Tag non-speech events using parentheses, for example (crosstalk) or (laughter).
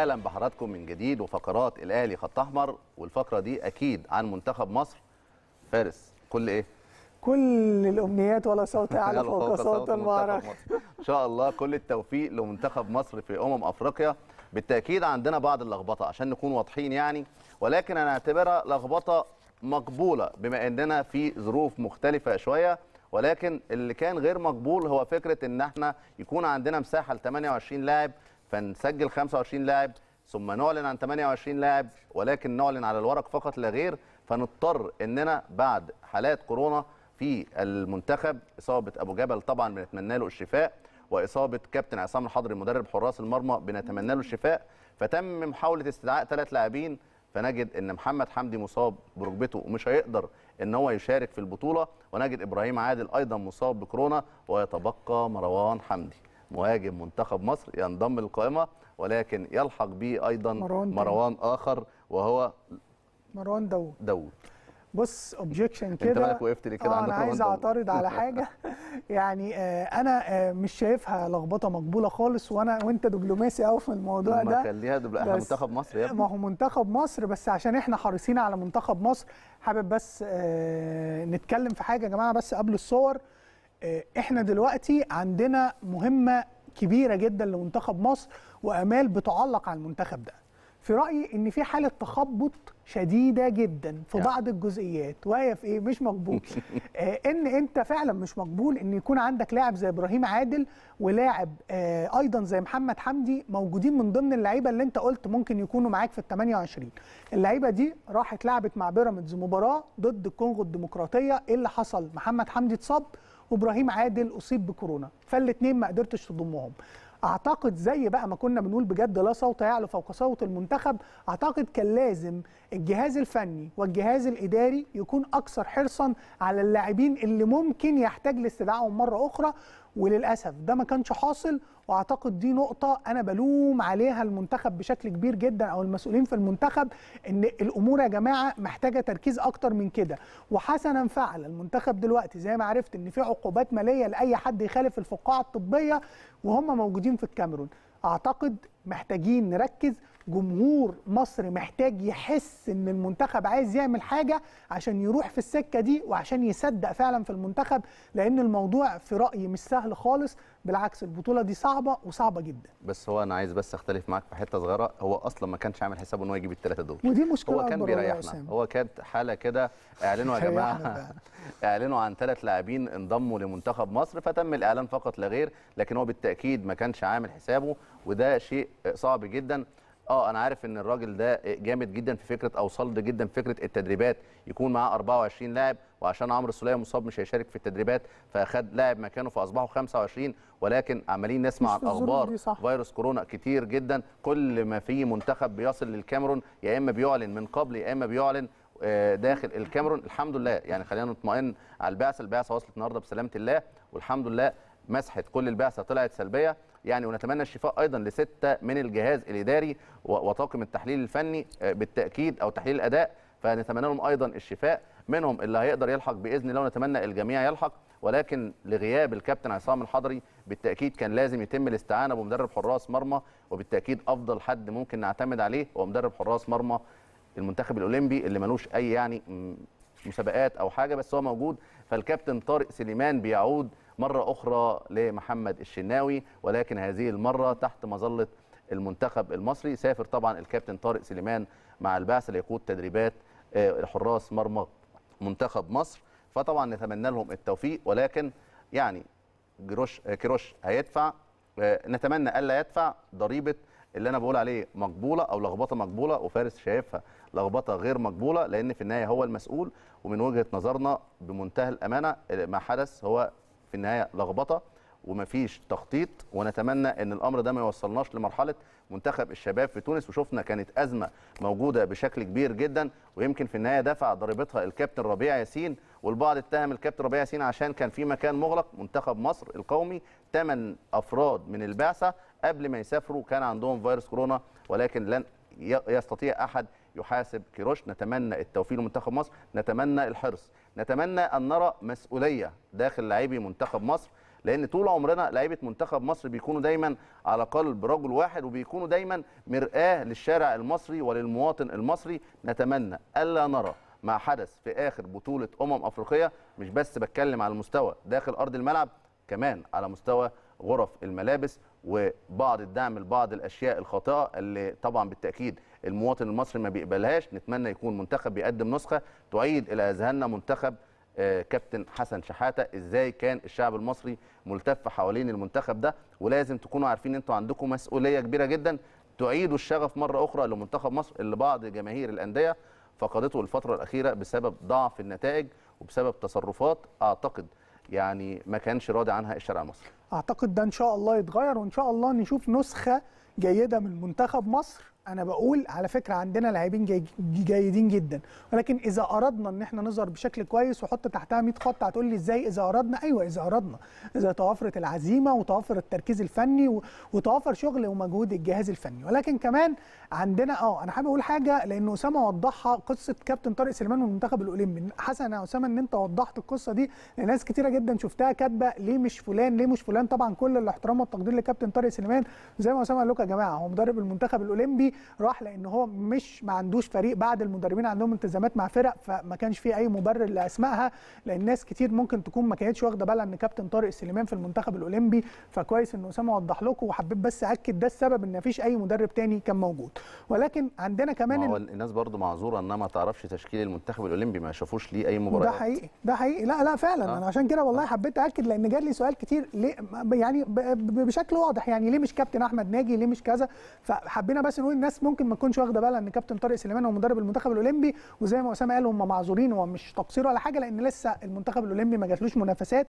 اهلا بحضراتكم من جديد وفقرات الاهلي خط احمر والفقره دي اكيد عن منتخب مصر فارس كل ايه كل الامنيات ولا صوت (laughs) اعلى فوق صوت المعركه ان شاء الله كل التوفيق لمنتخب مصر في امم افريقيا بالتاكيد عندنا بعض اللخبطه عشان نكون واضحين يعني ولكن انا اعتبرها لخبطه مقبوله بما اننا في ظروف مختلفه شويه ولكن اللي كان غير مقبول هو فكره ان احنا يكون عندنا مساحه ل 28 لاعب فنسجل 25 لاعب ثم نعلن عن 28 لاعب ولكن نعلن على الورق فقط لا غير فنضطر اننا بعد حالات كورونا في المنتخب اصابه ابو جبل طبعا بنتمنى له الشفاء واصابه كابتن عصام الحضري مدرب حراس المرمى بنتمنى له الشفاء فتم محاوله استدعاء ثلاث لاعبين فنجد ان محمد حمدي مصاب بركبته ومش هيقدر ان هو يشارك في البطوله ونجد ابراهيم عادل ايضا مصاب بكورونا ويتبقى مروان حمدي مهاجم منتخب مصر ينضم للقائمه ولكن يلحق به ايضا مروان, مروان اخر وهو مروان داوود داوود بص اوبجيكشن كده انت وقفت ليه كده آه، انا عايز اعترض على (laughs) حاجه يعني آه، انا آه، مش شايفها لخبطه مقبوله خالص وانا وانت دبلوماسي قوي في الموضوع ده ما خليها احنا منتخب مصر يا ابني ما هو منتخب مصر بس عشان احنا حريصين على منتخب مصر حابب بس نتكلم في حاجه يا جماعه بس قبل الصور آه، احنا دلوقتي عندنا مهمه كبيره جدا لمنتخب مصر وامال بتعلق على المنتخب ده في رايي ان في حاله تخبط شديده جدا في بعض الجزئيات وهي في ايه مش مقبول (laughs) آه، ان انت فعلا مش مقبول ان يكون عندك لاعب زي ابراهيم عادل ولاعب آه، ايضا زي محمد حمدي موجودين من ضمن اللعيبه اللي انت قلت ممكن يكونوا معاك في ال 28 اللعيبه دي راحت لعبت مع بيراميدز مباراه ضد الكونغو الديمقراطيه ايه اللي حصل محمد حمدي اتصاب وابراهيم عادل اصيب بكورونا فالاثنين ما قدرتش تضمهم اعتقد زي بقى ما كنا بنقول بجد لا صوت يعلو فوق صوت المنتخب اعتقد كان لازم الجهاز الفني والجهاز الاداري يكون اكثر حرصا على اللاعبين اللي ممكن يحتاج لاستدعائهم مره اخرى وللاسف ده ما كانش حاصل واعتقد دي نقطه انا بلوم عليها المنتخب بشكل كبير جدا او المسؤولين في المنتخب ان الامور يا جماعه محتاجه تركيز اكتر من كده وحسنا فعل المنتخب دلوقتي زي ما عرفت ان في عقوبات ماليه لاي حد يخالف الفقاعه الطبيه وهم موجودين في الكاميرون اعتقد محتاجين نركز جمهور مصر محتاج يحس ان المنتخب عايز يعمل حاجه عشان يروح في السكه دي وعشان يصدق فعلا في المنتخب لان الموضوع في رايي مش سهل خالص بالعكس البطوله دي صعبه وصعبه جدا بس هو انا عايز بس اختلف معاك في حته صغيره هو اصلا ما كانش عامل حسابه ان هو يجيب الثلاثه دول ودي مشكله هو كان بيريحنا هو كانت حاله كده اعلنوا يا (laughs) يعني جماعه (laughs) اعلنوا عن ثلاث لاعبين انضموا لمنتخب مصر فتم الاعلان فقط لا غير لكن هو بالتاكيد ما كانش عامل حسابه وده شيء صعب جدا اه انا عارف ان الراجل ده جامد جدا في فكره او صلد جدا في فكره التدريبات يكون معاه 24 لاعب وعشان عمرو السوليه مصاب مش هيشارك في التدريبات فخد لاعب مكانه فاصبحوا 25 ولكن عمالين نسمع الاخبار فيروس كورونا كتير جدا كل ما في منتخب بيصل للكاميرون يا اما بيعلن من قبل يا اما بيعلن آه، داخل الكاميرون الحمد لله يعني خلينا نطمئن على البعثه البعثه وصلت النهارده بسلامه الله والحمد لله مسحت كل البعثه طلعت سلبيه يعني ونتمنى الشفاء ايضا لسته من الجهاز الاداري وطاقم التحليل الفني آه، بالتاكيد او تحليل الاداء فنتمنى لهم ايضا الشفاء منهم اللي هيقدر يلحق باذن الله ونتمنى الجميع يلحق ولكن لغياب الكابتن عصام الحضري بالتاكيد كان لازم يتم الاستعانه بمدرب حراس مرمى وبالتاكيد افضل حد ممكن نعتمد عليه هو مدرب حراس مرمى المنتخب الاولمبي اللي ملوش اي يعني مسابقات او حاجه بس هو موجود فالكابتن طارق سليمان بيعود مرة أخرى لمحمد الشناوي ولكن هذه المرة تحت مظلة المنتخب المصري سافر طبعا الكابتن طارق سليمان مع البعثة ليقود تدريبات آه، حراس مرمى منتخب مصر فطبعا نتمنى لهم التوفيق ولكن يعني جروش آه، كروش هيدفع آه، نتمنى الا يدفع ضريبه اللي انا بقول عليه مقبوله او لخبطه مقبوله وفارس شايفها لخبطه غير مقبوله لان في النهايه هو المسؤول ومن وجهه نظرنا بمنتهى الامانه ما حدث هو في النهايه لخبطه ومفيش تخطيط ونتمنى ان الامر ده ما يوصلناش لمرحله منتخب الشباب في تونس وشفنا كانت ازمه موجوده بشكل كبير جدا ويمكن في النهايه دفع ضريبتها الكابتن ربيع ياسين والبعض اتهم الكابتن ربيع ياسين عشان كان في مكان مغلق منتخب مصر القومي 8 افراد من البعثه قبل ما يسافروا كان عندهم فيروس كورونا ولكن لن يستطيع احد يحاسب كيروش نتمنى التوفيق لمنتخب مصر نتمنى الحرص نتمنى ان نرى مسؤوليه داخل لاعبي منتخب مصر لان طول عمرنا لعيبه منتخب مصر بيكونوا دايما على قلب رجل واحد وبيكونوا دايما مراه للشارع المصري وللمواطن المصري نتمنى الا نرى ما حدث في اخر بطوله امم افريقيا مش بس بتكلم على المستوى داخل ارض الملعب كمان على مستوى غرف الملابس وبعض الدعم لبعض الاشياء الخاطئه اللي طبعا بالتاكيد المواطن المصري ما بيقبلهاش نتمنى يكون منتخب بيقدم نسخه تعيد الى اذهاننا منتخب آه، كابتن حسن شحاته ازاي كان الشعب المصري ملتف حوالين المنتخب ده ولازم تكونوا عارفين انتوا عندكم مسؤوليه كبيره جدا تعيدوا الشغف مره اخرى لمنتخب مصر اللي بعض جماهير الانديه فقدته الفتره الاخيره بسبب ضعف النتائج وبسبب تصرفات اعتقد يعني ما كانش راضي عنها الشارع المصري اعتقد ده ان شاء الله يتغير وان شاء الله نشوف نسخه جيده من منتخب مصر انا بقول على فكره عندنا لاعبين جي جيدين جدا ولكن اذا اردنا ان احنا نظهر بشكل كويس وحط تحتها 100 خط هتقول لي ازاي اذا اردنا ايوه اذا اردنا اذا توافرت العزيمه وتوافر التركيز الفني وتوافر شغل ومجهود الجهاز الفني ولكن كمان عندنا اه انا حابب اقول حاجه لان اسامه وضحها قصه كابتن طارق سليمان والمنتخب الاولمبي حسن يا اسامه ان انت وضحت القصه دي لناس كتيره جدا شفتها كاتبه ليه مش فلان ليه مش فلان طبعا كل الاحترام والتقدير لكابتن طارق سليمان زي ما اسامه قال لكم يا جماعه هو مدرب المنتخب الاولمبي راح لان هو مش ما عندوش فريق بعد المدربين عندهم التزامات مع فرق فما كانش فيه اي مبرر لاسمائها لان ناس كتير ممكن تكون ما كانتش واخده بالها ان كابتن طارق سليمان في المنتخب الاولمبي فكويس ان اسامه وضح لكم وحبيت بس اكد ده السبب ان فيش اي مدرب تاني كان موجود ولكن عندنا كمان هو الناس برضو معذوره انها ما تعرفش تشكيل المنتخب الاولمبي ما شافوش ليه اي مباريات ده حقيقي ده حقيقي لا لا فعلا آه. انا عشان كده والله حبيت اكد لان جالي سؤال كتير ليه يعني بشكل واضح يعني ليه مش كابتن احمد ناجي ليه مش كذا فحبينا بس نقول الناس ممكن ما تكونش واخده بالها ان كابتن طارق سليمان هو مدرب المنتخب الاولمبي وزي ما اسامه قال هم معذورين ومش مش تقصير ولا حاجه لان لسه المنتخب الاولمبي ما جاتلوش منافسات